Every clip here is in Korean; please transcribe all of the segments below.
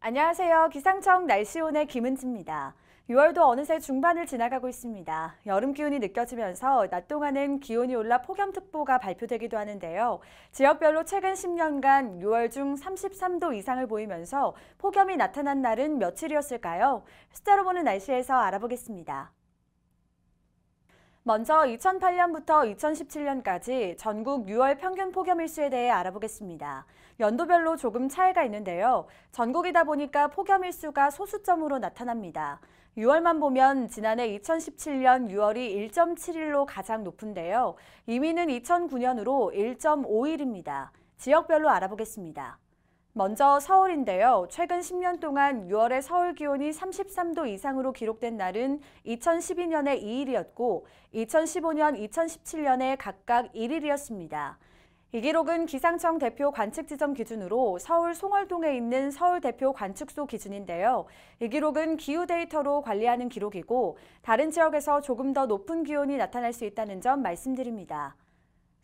안녕하세요. 기상청 날씨온의 김은지입니다. 6월도 어느새 중반을 지나가고 있습니다. 여름 기운이 느껴지면서 낮 동안은 기온이 올라 폭염특보가 발표되기도 하는데요. 지역별로 최근 10년간 6월 중 33도 이상을 보이면서 폭염이 나타난 날은 며칠이었을까요? 숫자로 보는 날씨에서 알아보겠습니다. 먼저 2008년부터 2017년까지 전국 6월 평균 폭염일수에 대해 알아보겠습니다. 연도별로 조금 차이가 있는데요. 전국이다 보니까 폭염일수가 소수점으로 나타납니다. 6월만 보면 지난해 2017년 6월이 1.71로 가장 높은데요. 2위는 2009년으로 1.51입니다. 지역별로 알아보겠습니다. 먼저 서울인데요. 최근 10년 동안 6월의 서울 기온이 33도 이상으로 기록된 날은 2012년에 2일이었고 2015년, 2017년에 각각 1일이었습니다. 이 기록은 기상청 대표 관측 지점 기준으로 서울 송월동에 있는 서울 대표 관측소 기준인데요. 이 기록은 기후 데이터로 관리하는 기록이고 다른 지역에서 조금 더 높은 기온이 나타날 수 있다는 점 말씀드립니다.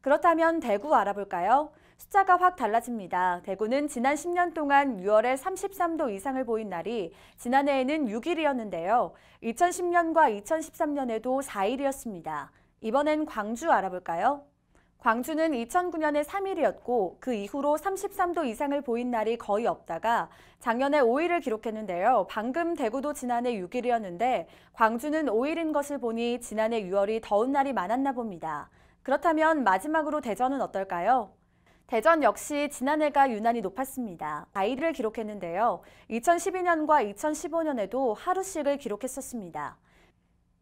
그렇다면 대구 알아볼까요? 숫자가 확 달라집니다. 대구는 지난 10년 동안 6월에 33도 이상을 보인 날이 지난해에는 6일이었는데요. 2010년과 2013년에도 4일이었습니다. 이번엔 광주 알아볼까요? 광주는 2009년에 3일이었고 그 이후로 33도 이상을 보인 날이 거의 없다가 작년에 5일을 기록했는데요. 방금 대구도 지난해 6일이었는데 광주는 5일인 것을 보니 지난해 6월이 더운 날이 많았나 봅니다. 그렇다면 마지막으로 대전은 어떨까요? 대전 역시 지난해가 유난히 높았습니다. 아이를 기록했는데요. 2012년과 2015년에도 하루씩을 기록했었습니다.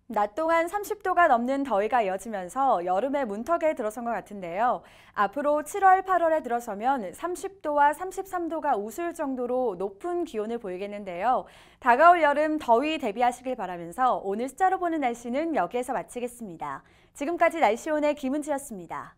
낮 동안 30도가 넘는 더위가 이어지면서 여름의 문턱에 들어선 것 같은데요. 앞으로 7월, 8월에 들어서면 30도와 33도가 웃을 정도로 높은 기온을 보이겠는데요. 다가올 여름 더위 대비하시길 바라면서 오늘 숫자로 보는 날씨는 여기에서 마치겠습니다. 지금까지 날씨온의 김은지였습니다.